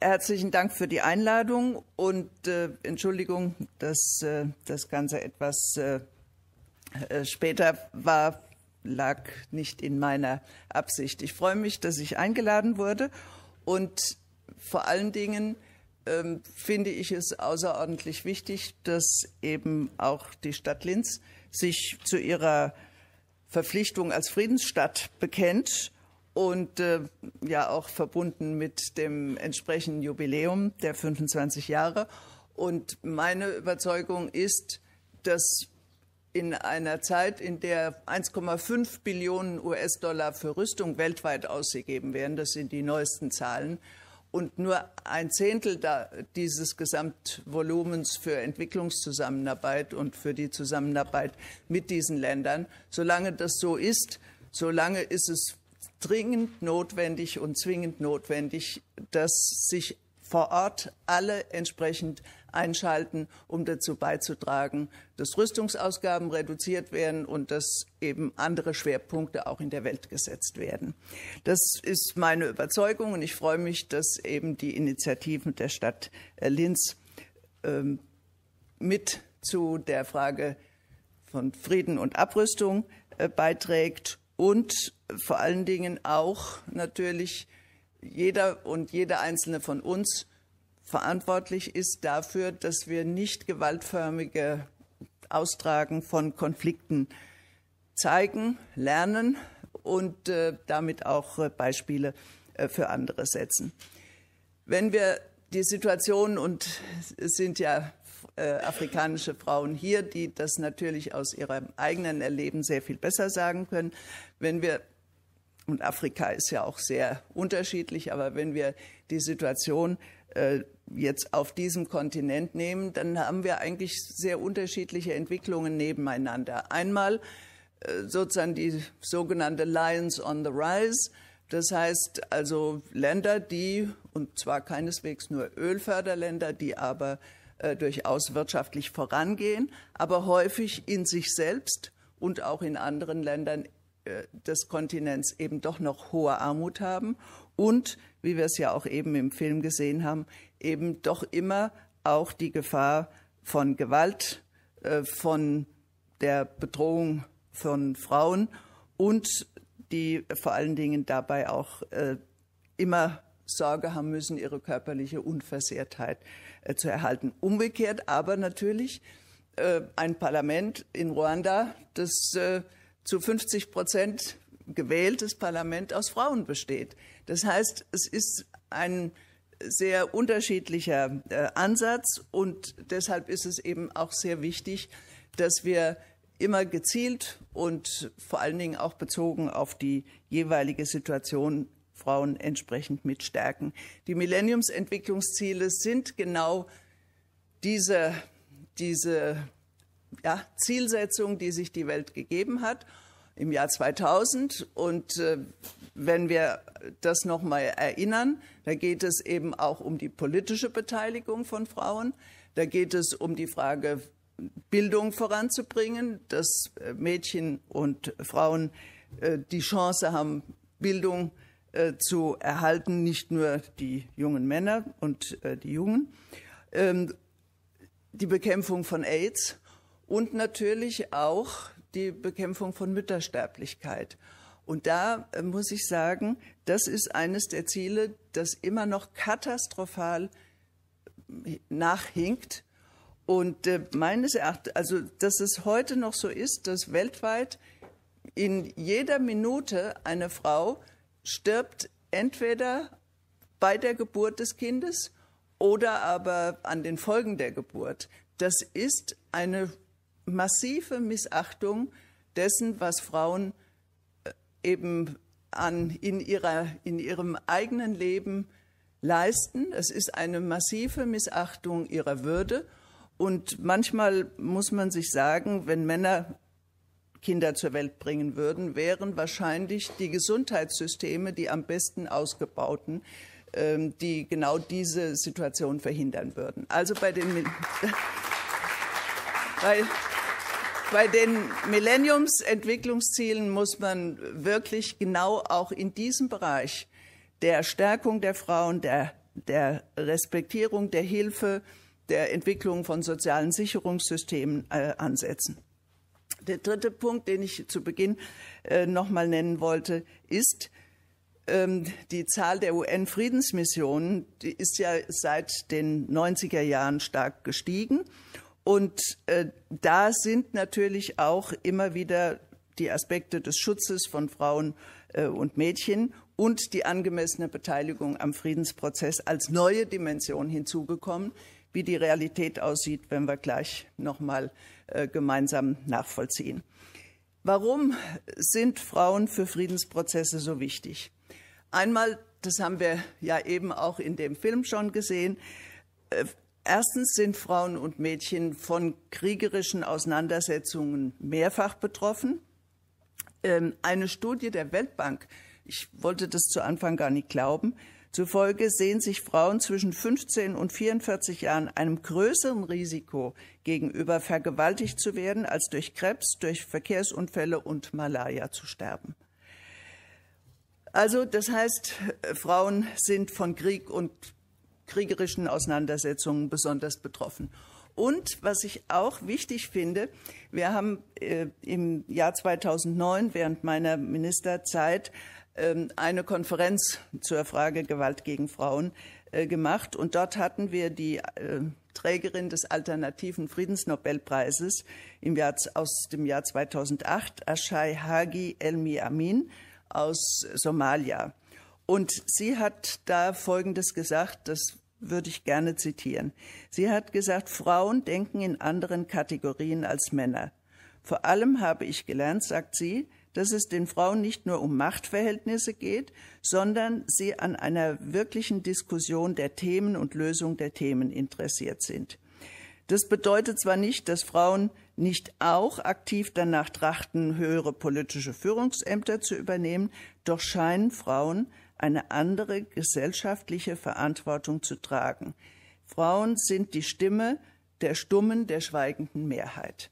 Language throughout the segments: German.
Herzlichen Dank für die Einladung und äh, Entschuldigung, dass äh, das Ganze etwas äh, äh, später war, lag nicht in meiner Absicht. Ich freue mich, dass ich eingeladen wurde und vor allen Dingen ähm, finde ich es außerordentlich wichtig, dass eben auch die Stadt Linz sich zu ihrer Verpflichtung als Friedensstadt bekennt und äh, ja auch verbunden mit dem entsprechenden Jubiläum der 25 Jahre. Und meine Überzeugung ist, dass in einer Zeit, in der 1,5 Billionen US-Dollar für Rüstung weltweit ausgegeben werden, das sind die neuesten Zahlen, und nur ein Zehntel dieses Gesamtvolumens für Entwicklungszusammenarbeit und für die Zusammenarbeit mit diesen Ländern. Solange das so ist, solange ist es dringend notwendig und zwingend notwendig, dass sich vor Ort alle entsprechend einschalten, um dazu beizutragen, dass Rüstungsausgaben reduziert werden und dass eben andere Schwerpunkte auch in der Welt gesetzt werden. Das ist meine Überzeugung und ich freue mich, dass eben die Initiativen der Stadt äh, Linz ähm, mit zu der Frage von Frieden und Abrüstung äh, beiträgt und vor allen Dingen auch natürlich jeder und jeder einzelne von uns verantwortlich ist dafür, dass wir nicht gewaltförmige Austragen von Konflikten zeigen, lernen und äh, damit auch äh, Beispiele äh, für andere setzen. Wenn wir die Situation, und es sind ja äh, afrikanische Frauen hier, die das natürlich aus ihrem eigenen Erleben sehr viel besser sagen können. Wenn wir und Afrika ist ja auch sehr unterschiedlich, aber wenn wir die Situation äh, jetzt auf diesem Kontinent nehmen, dann haben wir eigentlich sehr unterschiedliche Entwicklungen nebeneinander. Einmal äh, sozusagen die sogenannte Lions on the Rise, das heißt also Länder, die, und zwar keineswegs nur Ölförderländer, die aber äh, durchaus wirtschaftlich vorangehen, aber häufig in sich selbst und auch in anderen Ländern äh, des Kontinents eben doch noch hohe Armut haben und, wie wir es ja auch eben im Film gesehen haben, eben doch immer auch die Gefahr von Gewalt, äh, von der Bedrohung von Frauen und die vor allen Dingen dabei auch immer Sorge haben müssen, ihre körperliche Unversehrtheit äh, zu erhalten. Umgekehrt aber natürlich äh, ein Parlament in Ruanda, das äh, zu 50 Prozent gewähltes Parlament aus Frauen besteht. Das heißt, es ist ein sehr unterschiedlicher Ansatz und deshalb ist es eben auch sehr wichtig, dass wir immer gezielt und vor allen Dingen auch bezogen auf die jeweilige Situation Frauen entsprechend mitstärken. Die Millenniumsentwicklungsziele sind genau diese, diese ja, Zielsetzung, die sich die Welt gegeben hat im Jahr 2000. Und äh, wenn wir das nochmal erinnern, da geht es eben auch um die politische Beteiligung von Frauen. Da geht es um die Frage, Bildung voranzubringen, dass äh, Mädchen und Frauen äh, die Chance haben, Bildung zu äh, zu erhalten, nicht nur die jungen Männer und äh, die Jungen, ähm, die Bekämpfung von AIDS und natürlich auch die Bekämpfung von Müttersterblichkeit. Und da äh, muss ich sagen, das ist eines der Ziele, das immer noch katastrophal nachhinkt. Und äh, meines Erachtens, also dass es heute noch so ist, dass weltweit in jeder Minute eine Frau stirbt entweder bei der Geburt des Kindes oder aber an den Folgen der Geburt. Das ist eine massive Missachtung dessen, was Frauen äh, eben an, in, ihrer, in ihrem eigenen Leben leisten. Es ist eine massive Missachtung ihrer Würde. Und manchmal muss man sich sagen, wenn Männer Kinder zur Welt bringen würden, wären wahrscheinlich die Gesundheitssysteme die am besten ausgebauten, ähm, die genau diese Situation verhindern würden. Also bei den, bei, bei den Millenniumsentwicklungszielen muss man wirklich genau auch in diesem Bereich der Stärkung der Frauen, der, der Respektierung der Hilfe, der Entwicklung von sozialen Sicherungssystemen äh, ansetzen. Der dritte Punkt, den ich zu Beginn äh, mal nennen wollte, ist, ähm, die Zahl der UN-Friedensmissionen die ist ja seit den 90er Jahren stark gestiegen. Und äh, da sind natürlich auch immer wieder die Aspekte des Schutzes von Frauen äh, und Mädchen und die angemessene Beteiligung am Friedensprozess als neue Dimension hinzugekommen. Wie die Realität aussieht, wenn wir gleich noch mal äh, gemeinsam nachvollziehen. Warum sind Frauen für Friedensprozesse so wichtig? Einmal, das haben wir ja eben auch in dem Film schon gesehen, äh, Erstens sind Frauen und Mädchen von kriegerischen Auseinandersetzungen mehrfach betroffen. Ähm, eine Studie der Weltbank, ich wollte das zu Anfang gar nicht glauben, zufolge sehen sich Frauen zwischen 15 und 44 Jahren einem größeren Risiko, gegenüber vergewaltigt zu werden, als durch Krebs, durch Verkehrsunfälle und Malaria zu sterben. Also das heißt, äh, Frauen sind von Krieg und kriegerischen Auseinandersetzungen besonders betroffen. Und was ich auch wichtig finde, wir haben äh, im Jahr 2009 während meiner Ministerzeit äh, eine Konferenz zur Frage Gewalt gegen Frauen äh, gemacht. Und dort hatten wir die äh, Trägerin des alternativen Friedensnobelpreises im Jahr, aus dem Jahr 2008, Ashai Hagi Elmi Amin aus Somalia. Und sie hat da Folgendes gesagt, das würde ich gerne zitieren. Sie hat gesagt, Frauen denken in anderen Kategorien als Männer. Vor allem habe ich gelernt, sagt sie, dass es den Frauen nicht nur um Machtverhältnisse geht, sondern sie an einer wirklichen Diskussion der Themen und Lösung der Themen interessiert sind. Das bedeutet zwar nicht, dass Frauen nicht auch aktiv danach trachten, höhere politische Führungsämter zu übernehmen, doch scheinen Frauen eine andere gesellschaftliche Verantwortung zu tragen. Frauen sind die Stimme der stummen, der schweigenden Mehrheit.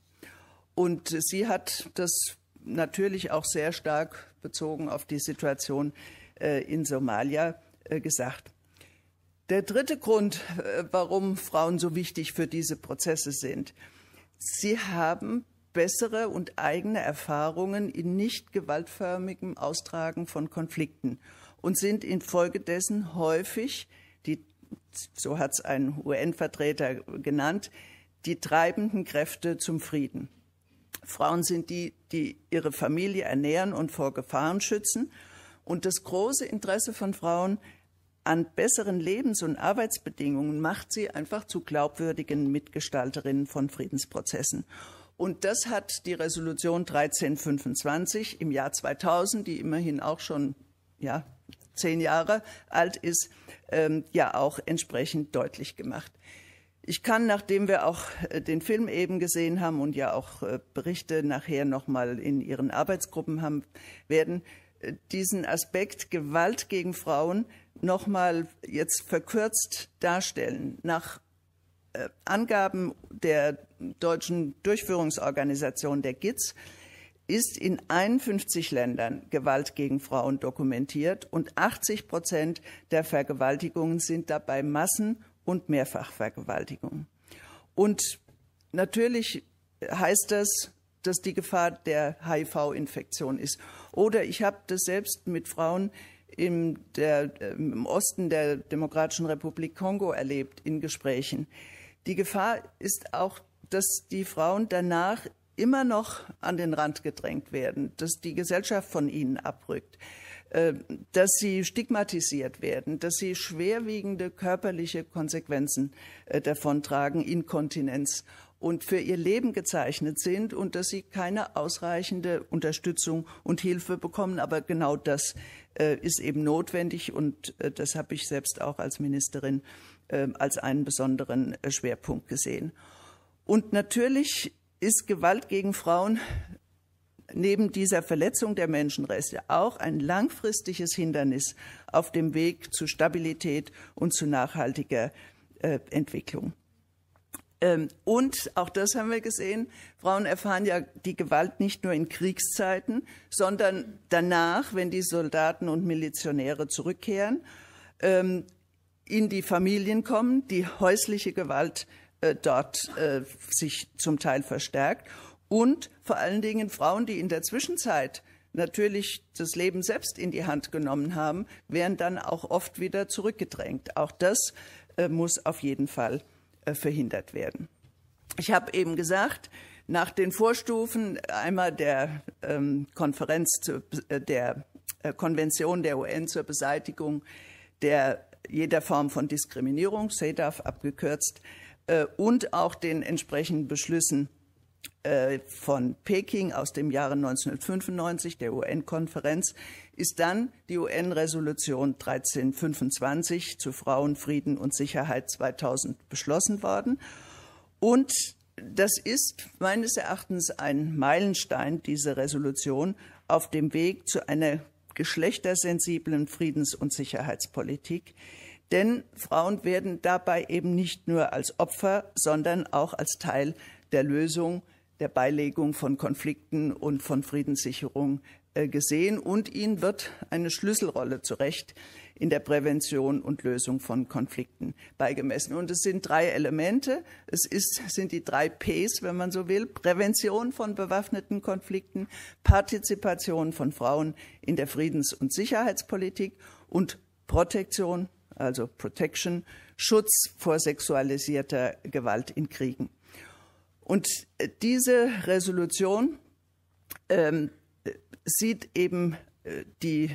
Und sie hat das natürlich auch sehr stark bezogen auf die Situation äh, in Somalia äh, gesagt. Der dritte Grund, äh, warum Frauen so wichtig für diese Prozesse sind, sie haben bessere und eigene Erfahrungen in nicht gewaltförmigem Austragen von Konflikten und sind infolgedessen häufig, die, so hat es ein UN-Vertreter genannt, die treibenden Kräfte zum Frieden. Frauen sind die, die ihre Familie ernähren und vor Gefahren schützen. Und das große Interesse von Frauen an besseren Lebens- und Arbeitsbedingungen macht sie einfach zu glaubwürdigen Mitgestalterinnen von Friedensprozessen. Und das hat die Resolution 1325 im Jahr 2000, die immerhin auch schon ja, zehn Jahre alt ist, ähm, ja auch entsprechend deutlich gemacht. Ich kann, nachdem wir auch äh, den Film eben gesehen haben und ja auch äh, Berichte nachher nochmal in Ihren Arbeitsgruppen haben werden, äh, diesen Aspekt Gewalt gegen Frauen nochmal jetzt verkürzt darstellen. Nach Angaben der deutschen Durchführungsorganisation der GITS ist in 51 Ländern Gewalt gegen Frauen dokumentiert und 80 Prozent der Vergewaltigungen sind dabei Massen- und Mehrfachvergewaltigung. Und natürlich heißt das, dass die Gefahr der HIV-Infektion ist. Oder ich habe das selbst mit Frauen im, der, äh, im Osten der Demokratischen Republik Kongo erlebt in Gesprächen. Die Gefahr ist auch, dass die Frauen danach immer noch an den Rand gedrängt werden, dass die Gesellschaft von ihnen abrückt. Äh, dass sie stigmatisiert werden, dass sie schwerwiegende körperliche Konsequenzen äh, davontragen, Inkontinenz und für ihr Leben gezeichnet sind und dass sie keine ausreichende Unterstützung und Hilfe bekommen. Aber genau das äh, ist eben notwendig und das habe ich selbst auch als Ministerin ähm, als einen besonderen Schwerpunkt gesehen. Und natürlich ist Gewalt gegen Frauen neben dieser Verletzung der Menschenrechte auch ein langfristiges Hindernis auf dem Weg zu Stabilität und zu nachhaltiger äh, Entwicklung. Ähm, und auch das haben wir gesehen, Frauen erfahren ja die Gewalt nicht nur in Kriegszeiten, sondern danach, wenn die Soldaten und Milizionäre zurückkehren, ähm, in die Familien kommen, die häusliche Gewalt äh, dort äh, sich zum Teil verstärkt und vor allen Dingen Frauen, die in der Zwischenzeit natürlich das Leben selbst in die Hand genommen haben, werden dann auch oft wieder zurückgedrängt. Auch das äh, muss auf jeden Fall äh, verhindert werden. Ich habe eben gesagt, nach den Vorstufen einmal der ähm, Konferenz zu, äh, der äh, Konvention der UN zur Beseitigung der jeder Form von Diskriminierung, CEDAW abgekürzt, äh, und auch den entsprechenden Beschlüssen äh, von Peking aus dem Jahre 1995, der UN-Konferenz, ist dann die UN-Resolution 1325 zu Frauen, Frieden und Sicherheit 2000 beschlossen worden. Und das ist meines Erachtens ein Meilenstein, diese Resolution, auf dem Weg zu einer geschlechtersensiblen Friedens- und Sicherheitspolitik. Denn Frauen werden dabei eben nicht nur als Opfer, sondern auch als Teil der Lösung der Beilegung von Konflikten und von Friedenssicherung äh, gesehen und ihnen wird eine Schlüsselrolle zu Recht in der Prävention und Lösung von Konflikten beigemessen. Und es sind drei Elemente. Es ist, sind die drei Ps, wenn man so will. Prävention von bewaffneten Konflikten, Partizipation von Frauen in der Friedens- und Sicherheitspolitik und Protektion, also Protection, Schutz vor sexualisierter Gewalt in Kriegen. Und äh, diese Resolution ähm, sieht eben äh, die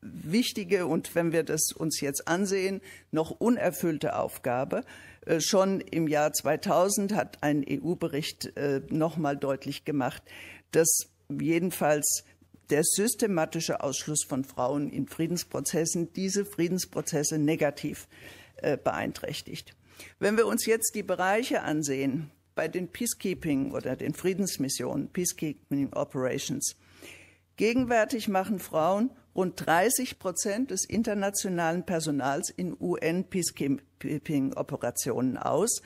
wichtige und wenn wir das uns jetzt ansehen, noch unerfüllte Aufgabe. Äh, schon im Jahr 2000 hat ein EU-Bericht nochmal deutlich gemacht, dass jedenfalls der systematische Ausschluss von Frauen in Friedensprozessen diese Friedensprozesse negativ beeinträchtigt. Wenn wir uns jetzt die Bereiche ansehen, bei den Peacekeeping oder den Friedensmissionen, Peacekeeping Operations. Gegenwärtig machen Frauen rund 30 Prozent des internationalen Personals in UN-Peacekeeping-Operationen aus,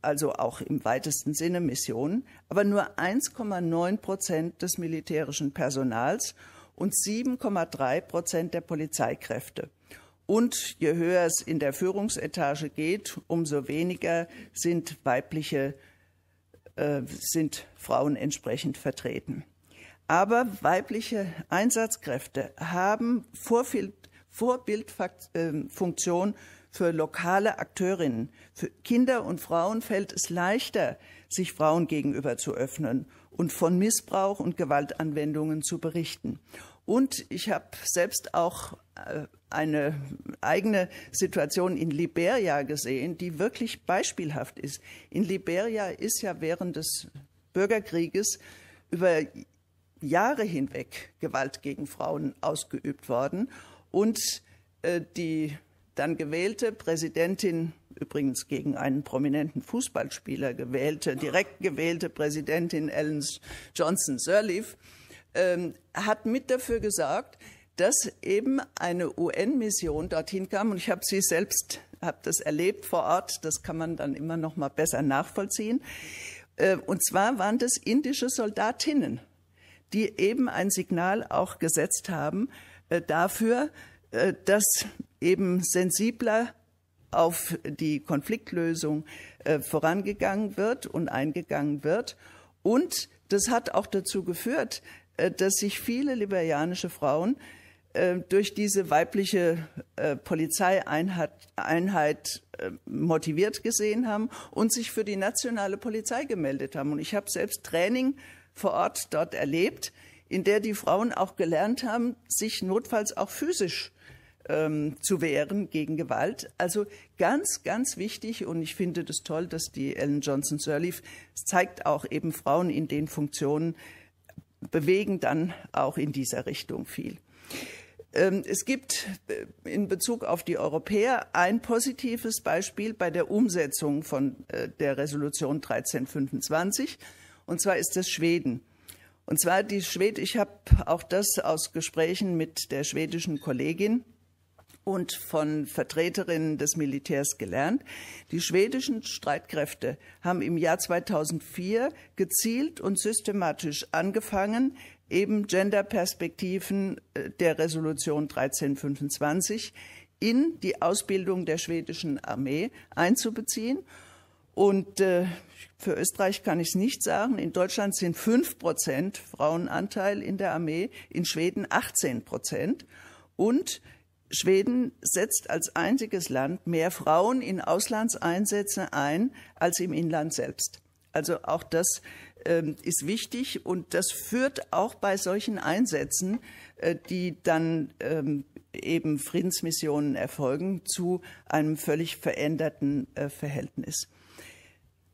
also auch im weitesten Sinne Missionen, aber nur 1,9 Prozent des militärischen Personals und 7,3 Prozent der Polizeikräfte. Und je höher es in der Führungsetage geht, umso weniger sind weibliche, äh, sind Frauen entsprechend vertreten. Aber weibliche Einsatzkräfte haben Vorbildfunktion für lokale Akteurinnen. Für Kinder und Frauen fällt es leichter, sich Frauen gegenüber zu öffnen und von Missbrauch und Gewaltanwendungen zu berichten. Und ich habe selbst auch äh, eine eigene Situation in Liberia gesehen, die wirklich beispielhaft ist. In Liberia ist ja während des Bürgerkrieges über Jahre hinweg Gewalt gegen Frauen ausgeübt worden und äh, die dann gewählte Präsidentin, übrigens gegen einen prominenten Fußballspieler gewählte, direkt gewählte Präsidentin Ellen Johnson Sirleaf, ähm, hat mit dafür gesorgt, dass eben eine UN-Mission dorthin kam und ich habe sie selbst, habe das erlebt vor Ort, das kann man dann immer noch mal besser nachvollziehen. Äh, und zwar waren das indische Soldatinnen, die eben ein Signal auch gesetzt haben äh, dafür, äh, dass eben sensibler auf die Konfliktlösung vorangegangen wird und eingegangen wird und das hat auch dazu geführt, äh, dass sich viele liberianische Frauen äh, durch diese weibliche äh, Polizeieinheit motiviert gesehen haben und sich für die nationale Polizei gemeldet haben. Und ich habe selbst Training vor Ort dort erlebt, in der die Frauen auch gelernt haben, sich notfalls auch physisch ähm, zu wehren gegen Gewalt. Also ganz, ganz wichtig und ich finde das toll, dass die Ellen Johnson Sirleaf zeigt auch eben Frauen in den Funktionen bewegen dann auch in dieser Richtung viel. Ähm, es gibt äh, in Bezug auf die Europäer ein positives Beispiel bei der Umsetzung von äh, der Resolution 1325, und zwar ist das Schweden. Und zwar die Schwed, ich habe auch das aus Gesprächen mit der schwedischen Kollegin und von Vertreterinnen des Militärs gelernt. Die schwedischen Streitkräfte haben im Jahr 2004 gezielt und systematisch angefangen, eben Genderperspektiven äh, der Resolution 1325 in die Ausbildung der schwedischen Armee einzubeziehen. Und äh, für Österreich kann ich es nicht sagen. In Deutschland sind 5 Prozent Frauenanteil in der Armee, in Schweden 18 Prozent. Und Schweden setzt als einziges Land mehr Frauen in Auslandseinsätze ein als im Inland selbst. Also auch das ähm, ist wichtig und das führt auch bei solchen Einsätzen, äh, die dann ähm, eben Friedensmissionen erfolgen, zu einem völlig veränderten äh, Verhältnis.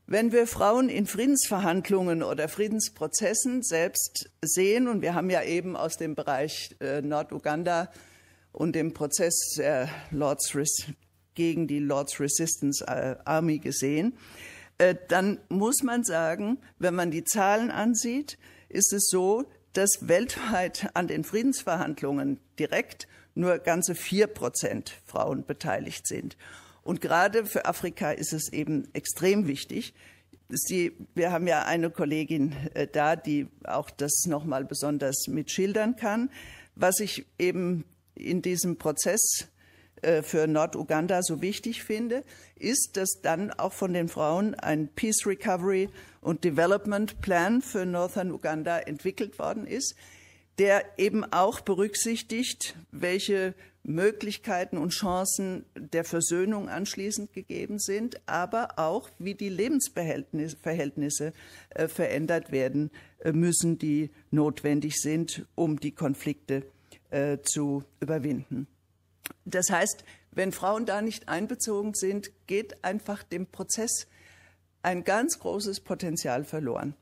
Wenn wir Frauen in Friedensverhandlungen oder Friedensprozessen selbst sehen, und wir haben ja eben aus dem Bereich äh, Norduganda äh, und dem Prozess der äh, Lords Res gegen die Lords Resistance äh, Army gesehen, äh, dann muss man sagen, wenn man die Zahlen ansieht, ist es so, dass weltweit an den Friedensverhandlungen direkt nur ganze vier Prozent Frauen beteiligt sind. Und gerade für Afrika ist es eben extrem wichtig. Sie, wir haben ja eine Kollegin da, die auch das nochmal besonders mitschildern kann. Was ich eben in diesem Prozess äh, für Norduganda so wichtig finde, ist, dass dann auch von den Frauen ein Peace Recovery und Development Plan für Northern Uganda entwickelt worden ist, der eben auch berücksichtigt, welche Möglichkeiten und Chancen der Versöhnung anschließend gegeben sind, aber auch, wie die Lebensverhältnisse äh, verändert werden äh, müssen, die notwendig sind, um die Konflikte äh, zu überwinden. Das heißt, wenn Frauen da nicht einbezogen sind, geht einfach dem Prozess ein ganz großes Potenzial verloren.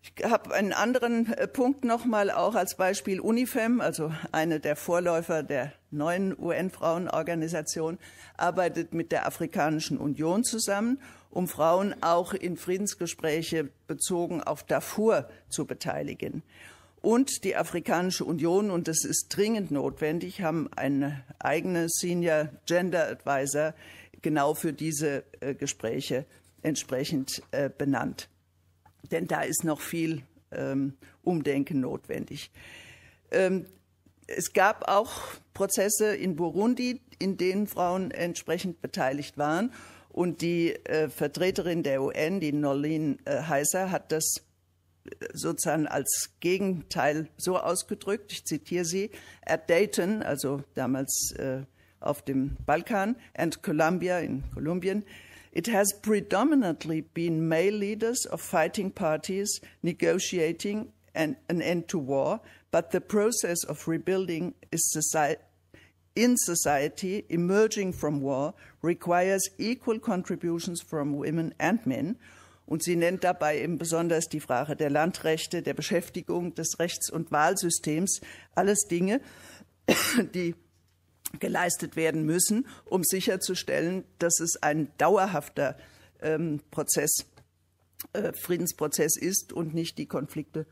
Ich habe einen anderen äh, Punkt nochmal auch als Beispiel UNIFEM, also eine der Vorläufer der neuen UN-Frauenorganisation, arbeitet mit der Afrikanischen Union zusammen, um Frauen auch in Friedensgespräche bezogen auf Darfur zu beteiligen. Und die Afrikanische Union, und das ist dringend notwendig, haben eine eigene Senior Gender Advisor genau für diese äh, Gespräche entsprechend äh, benannt. Denn da ist noch viel ähm, Umdenken notwendig. Ähm, es gab auch Prozesse in Burundi, in denen Frauen entsprechend beteiligt waren. Und die äh, Vertreterin der UN, die Norlene äh, Heiser, hat das sozusagen als Gegenteil so ausgedrückt, ich zitiere sie, at Dayton, also damals äh, auf dem Balkan, and Columbia in Kolumbien, It has predominantly been male leaders of fighting parties negotiating an, an end to war, but the process of rebuilding society, in society emerging from war requires equal contributions from women and men und sie nennt dabei eben besonders die Frage der Landrechte, der Beschäftigung, des Rechts- und Wahlsystems, alles Dinge, die geleistet werden müssen, um sicherzustellen, dass es ein dauerhafter ähm, Prozess, äh, Friedensprozess ist und nicht die Konflikte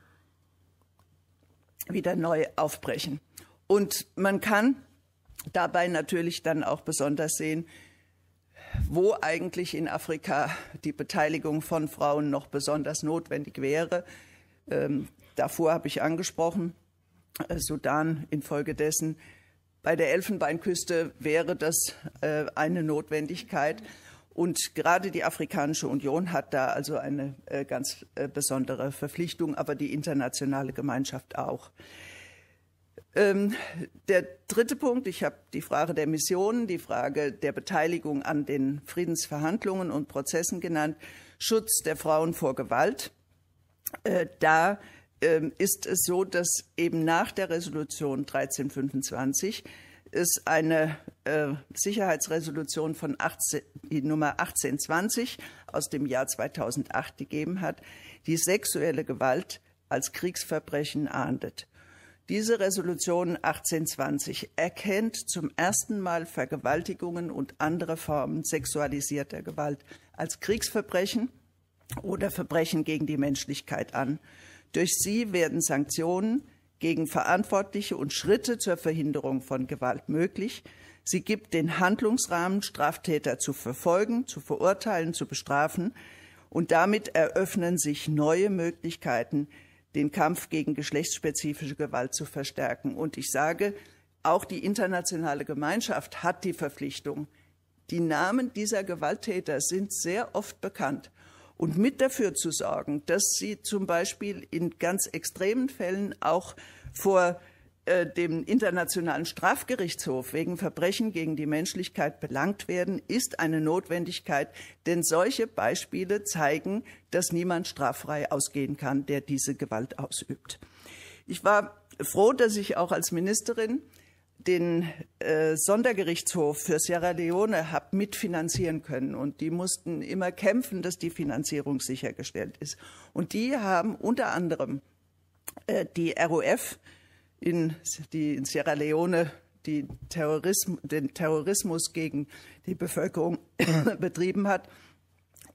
wieder neu aufbrechen. Und man kann dabei natürlich dann auch besonders sehen, wo eigentlich in Afrika die Beteiligung von Frauen noch besonders notwendig wäre. Ähm, davor habe ich angesprochen, äh, Sudan infolgedessen. Bei der Elfenbeinküste wäre das äh, eine Notwendigkeit. Und gerade die Afrikanische Union hat da also eine äh, ganz äh, besondere Verpflichtung, aber die internationale Gemeinschaft auch. Ähm, der dritte Punkt, ich habe die Frage der Missionen, die Frage der Beteiligung an den Friedensverhandlungen und Prozessen genannt, Schutz der Frauen vor Gewalt. Äh, da äh, ist es so, dass eben nach der Resolution 1325 es eine äh, Sicherheitsresolution von 18, die Nummer 1820 aus dem Jahr 2008 gegeben hat, die sexuelle Gewalt als Kriegsverbrechen ahndet. Diese Resolution 1820 erkennt zum ersten Mal Vergewaltigungen und andere Formen sexualisierter Gewalt als Kriegsverbrechen oder Verbrechen gegen die Menschlichkeit an. Durch sie werden Sanktionen gegen Verantwortliche und Schritte zur Verhinderung von Gewalt möglich. Sie gibt den Handlungsrahmen, Straftäter zu verfolgen, zu verurteilen, zu bestrafen. Und damit eröffnen sich neue Möglichkeiten, den Kampf gegen geschlechtsspezifische Gewalt zu verstärken. Und ich sage, auch die internationale Gemeinschaft hat die Verpflichtung. Die Namen dieser Gewalttäter sind sehr oft bekannt. Und mit dafür zu sorgen, dass sie zum Beispiel in ganz extremen Fällen auch vor äh, dem Internationalen Strafgerichtshof wegen Verbrechen gegen die Menschlichkeit belangt werden, ist eine Notwendigkeit, denn solche Beispiele zeigen, dass niemand straffrei ausgehen kann, der diese Gewalt ausübt. Ich war froh, dass ich auch als Ministerin den äh, Sondergerichtshof für Sierra Leone habe mitfinanzieren können. Und die mussten immer kämpfen, dass die Finanzierung sichergestellt ist. Und die haben unter anderem äh, die RUF in, die, in Sierra Leone die Terrorism, den Terrorismus gegen die Bevölkerung betrieben hat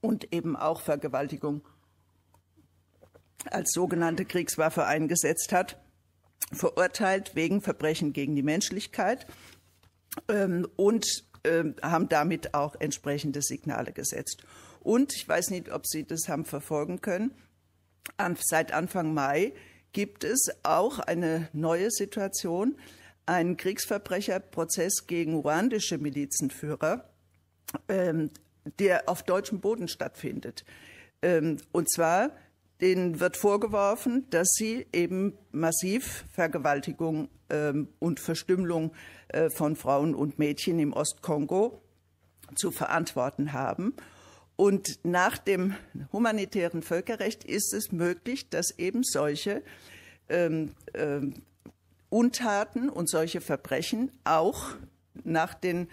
und eben auch Vergewaltigung als sogenannte Kriegswaffe eingesetzt hat, verurteilt wegen Verbrechen gegen die Menschlichkeit ähm, und ähm, haben damit auch entsprechende Signale gesetzt. Und ich weiß nicht, ob Sie das haben verfolgen können. An, seit Anfang Mai gibt es auch eine neue Situation, einen Kriegsverbrecherprozess gegen ruandische Milizenführer, ähm, der auf deutschem Boden stattfindet. Ähm, und zwar, denen wird vorgeworfen, dass sie eben massiv Vergewaltigung ähm, und Verstümmelung äh, von Frauen und Mädchen im Ostkongo zu verantworten haben. Und nach dem humanitären Völkerrecht ist es möglich, dass eben solche ähm, ähm, Untaten und solche Verbrechen auch nach den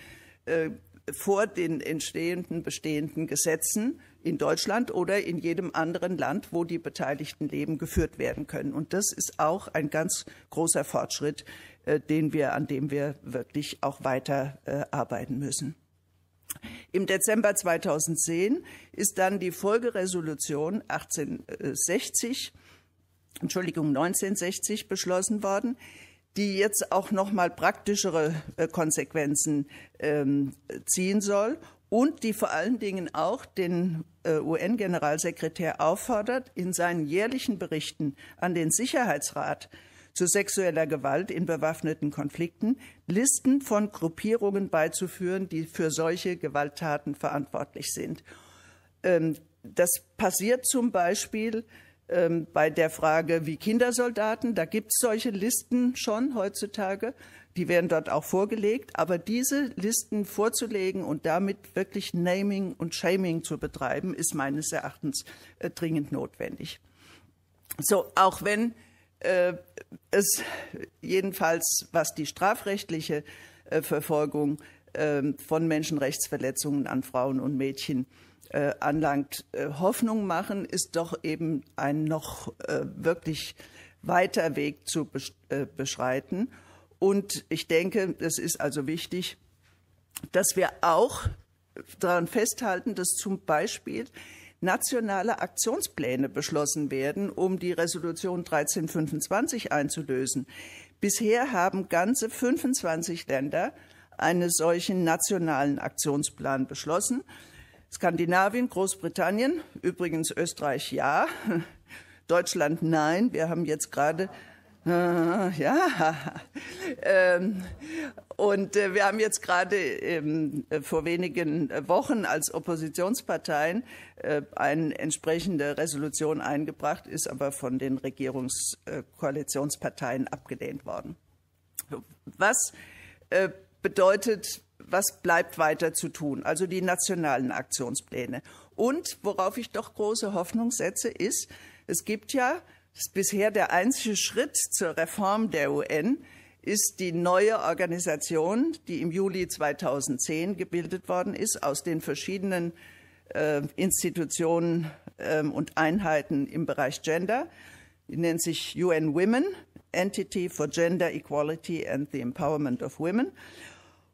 äh, vor den entstehenden bestehenden Gesetzen in Deutschland oder in jedem anderen Land, wo die Beteiligten leben, geführt werden können. Und das ist auch ein ganz großer Fortschritt, äh, den wir, an dem wir wirklich auch weiter äh, arbeiten müssen. Im Dezember 2010 ist dann die Folgeresolution 1860, Entschuldigung 1960 beschlossen worden, die jetzt auch noch mal praktischere äh, Konsequenzen ähm, ziehen soll und die vor allen Dingen auch den äh, UN-Generalsekretär auffordert, in seinen jährlichen Berichten an den Sicherheitsrat äh, zu sexueller Gewalt in bewaffneten Konflikten, Listen von Gruppierungen beizuführen, die für solche Gewalttaten verantwortlich sind. Ähm, das passiert zum Beispiel ähm, bei der Frage wie Kindersoldaten. Da gibt es solche Listen schon heutzutage. Die werden dort auch vorgelegt. Aber diese Listen vorzulegen und damit wirklich Naming und Shaming zu betreiben, ist meines Erachtens äh, dringend notwendig. So, auch wenn äh, es jedenfalls, was die strafrechtliche äh, Verfolgung ähm, von Menschenrechtsverletzungen an Frauen und Mädchen äh, anlangt, Hoffnung machen, ist doch eben ein noch wirklich weiter Weg zu beschreiten. Und ich denke, es ist also wichtig, dass wir auch daran festhalten, dass zum Beispiel nationale Aktionspläne beschlossen werden, um die Resolution 1325 einzulösen. Bisher haben ganze 25 Länder einen solchen nationalen Aktionsplan beschlossen. Skandinavien, Großbritannien, übrigens Österreich ja, Deutschland nein. Wir haben jetzt gerade äh, ja. Ähm, und äh, wir haben jetzt gerade ähm, vor wenigen Wochen als Oppositionsparteien äh, eine entsprechende Resolution eingebracht, ist aber von den Regierungskoalitionsparteien abgelehnt worden. Was äh, bedeutet, was bleibt weiter zu tun? Also die nationalen Aktionspläne. Und worauf ich doch große Hoffnung setze, ist, es gibt ja bisher der einzige Schritt zur Reform der UN ist die neue Organisation, die im Juli 2010 gebildet worden ist, aus den verschiedenen äh, Institutionen äh, und Einheiten im Bereich Gender. Die nennt sich UN Women, Entity for Gender Equality and the Empowerment of Women.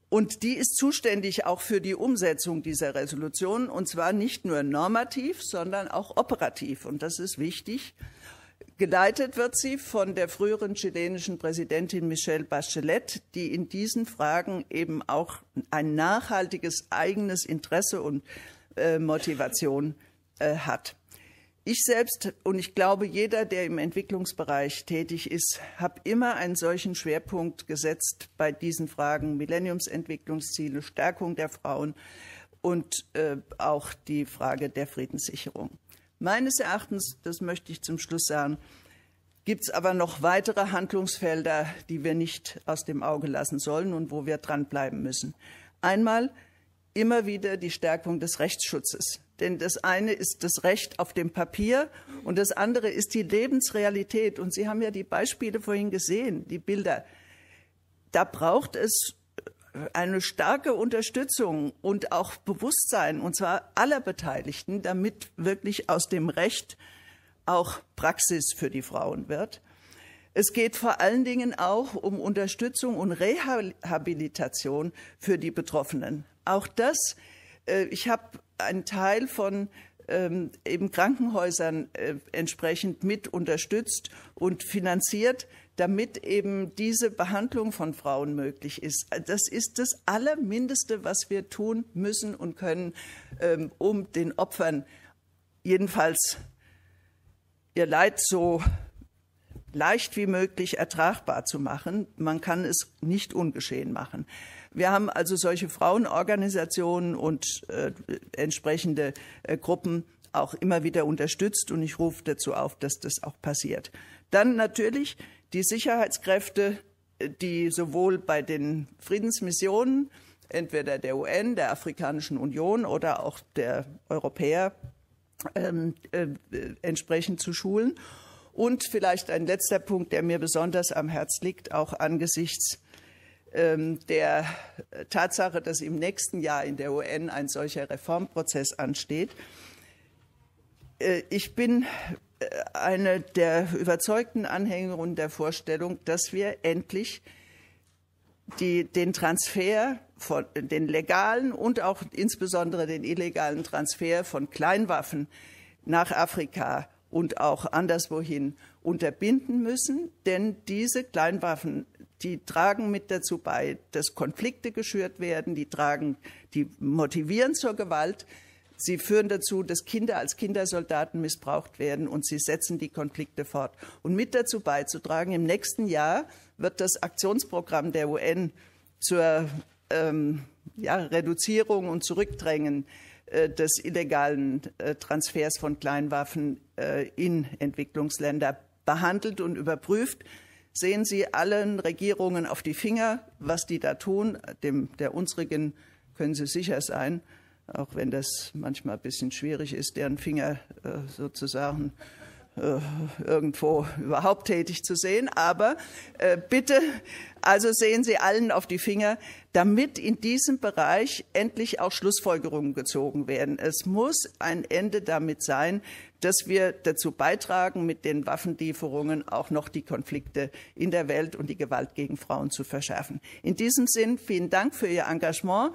Und die ist zuständig auch für die Umsetzung dieser Resolution, und zwar nicht nur normativ, sondern auch operativ. Und das ist wichtig, Geleitet wird sie von der früheren chilenischen Präsidentin Michelle Bachelet, die in diesen Fragen eben auch ein nachhaltiges eigenes Interesse und äh, Motivation äh, hat. Ich selbst und ich glaube, jeder, der im Entwicklungsbereich tätig ist, habe immer einen solchen Schwerpunkt gesetzt bei diesen Fragen Millenniumsentwicklungsziele, Stärkung der Frauen und äh, auch die Frage der Friedenssicherung. Meines Erachtens, das möchte ich zum Schluss sagen, gibt es aber noch weitere Handlungsfelder, die wir nicht aus dem Auge lassen sollen und wo wir dranbleiben müssen. Einmal immer wieder die Stärkung des Rechtsschutzes. Denn das eine ist das Recht auf dem Papier und das andere ist die Lebensrealität. Und Sie haben ja die Beispiele vorhin gesehen, die Bilder. Da braucht es eine starke Unterstützung und auch Bewusstsein, und zwar aller Beteiligten, damit wirklich aus dem Recht auch Praxis für die Frauen wird. Es geht vor allen Dingen auch um Unterstützung und Rehabilitation für die Betroffenen. Auch das, äh, ich habe einen Teil von ähm, eben Krankenhäusern äh, entsprechend mit unterstützt und finanziert, damit eben diese Behandlung von Frauen möglich ist. Das ist das Allermindeste, was wir tun müssen und können, ähm, um den Opfern jedenfalls ihr Leid so leicht wie möglich ertragbar zu machen. Man kann es nicht ungeschehen machen. Wir haben also solche Frauenorganisationen und äh, entsprechende äh, Gruppen auch immer wieder unterstützt und ich rufe dazu auf, dass das auch passiert. Dann natürlich die Sicherheitskräfte, äh, die sowohl bei den Friedensmissionen, entweder der UN, der Afrikanischen Union oder auch der Europäer, ähm, äh, äh, entsprechend zu schulen. Und vielleicht ein letzter Punkt, der mir besonders am Herz liegt, auch angesichts ähm, der Tatsache, dass im nächsten Jahr in der UN ein solcher Reformprozess ansteht. Äh, ich bin eine der überzeugten Anhängerinnen der Vorstellung, dass wir endlich die, den Transfer von den legalen und auch insbesondere den illegalen Transfer von Kleinwaffen nach Afrika und auch anderswohin unterbinden müssen, denn diese Kleinwaffen, die tragen mit dazu bei, dass Konflikte geschürt werden, die tragen, die motivieren zur Gewalt, Sie führen dazu, dass Kinder als Kindersoldaten missbraucht werden und sie setzen die Konflikte fort. Und mit dazu beizutragen, im nächsten Jahr wird das Aktionsprogramm der UN zur ähm, ja, Reduzierung und Zurückdrängen äh, des illegalen äh, Transfers von Kleinwaffen äh, in Entwicklungsländer behandelt und überprüft. Sehen Sie allen Regierungen auf die Finger, was die da tun. Dem, der unsrigen können Sie sicher sein auch wenn das manchmal ein bisschen schwierig ist, deren Finger äh, sozusagen äh, irgendwo überhaupt tätig zu sehen. Aber äh, bitte, also sehen Sie allen auf die Finger, damit in diesem Bereich endlich auch Schlussfolgerungen gezogen werden. Es muss ein Ende damit sein, dass wir dazu beitragen, mit den Waffenlieferungen auch noch die Konflikte in der Welt und die Gewalt gegen Frauen zu verschärfen. In diesem Sinn, vielen Dank für Ihr Engagement.